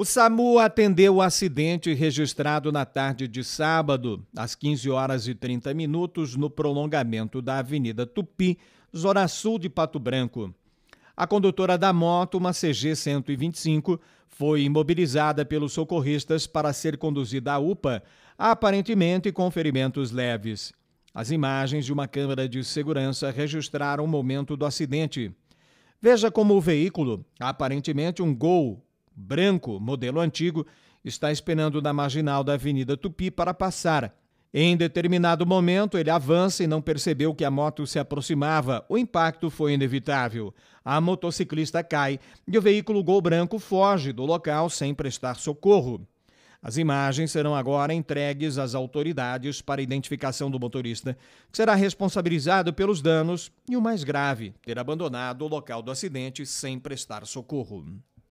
O SAMU atendeu o acidente registrado na tarde de sábado, às 15 horas e 30 minutos, no prolongamento da Avenida Tupi, Zona Sul de Pato Branco. A condutora da moto, uma CG 125, foi imobilizada pelos socorristas para ser conduzida à UPA, aparentemente com ferimentos leves. As imagens de uma câmera de segurança registraram o momento do acidente. Veja como o veículo, aparentemente um Gol branco, modelo antigo, está esperando na marginal da Avenida Tupi para passar. Em determinado momento, ele avança e não percebeu que a moto se aproximava. O impacto foi inevitável. A motociclista cai e o veículo Gol Branco foge do local sem prestar socorro. As imagens serão agora entregues às autoridades para identificação do motorista, que será responsabilizado pelos danos e o mais grave, ter abandonado o local do acidente sem prestar socorro.